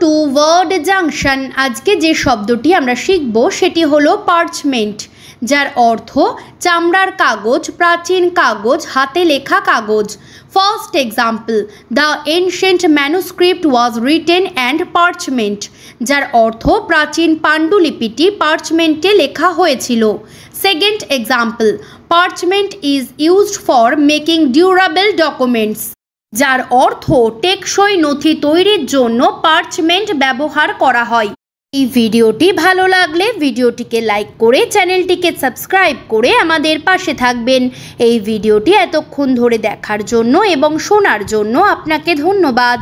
two word junction আজকে যে শব্দটি আমরা শিখব সেটি হলো পার্চমেন্ট যার অর্থ চামড়ার কাগজ প্রাচীন কাগজ হাতে লেখা কাগজ first example the ancient manuscript was written and parchment যার অর্থ প্রাচীন পাণ্ডুলিপিটি পার্চমেন্টে লেখা হয়েছিল second example parchment is used for making durable documents যার অর্থ টেকসই নথি তৈরির জন্য পার্চমেন্ট ব্যবহার করা হয় এই ভিডিওটি ভালো লাগলে ভিডিওটিকে লাইক করে চ্যানেলটিকে সাবস্ক্রাইব করে আমাদের পাশে থাকবেন এই ভিডিওটি এতক্ষণ ধরে দেখার জন্য এবং শোনার জন্য আপনাকে ধন্যবাদ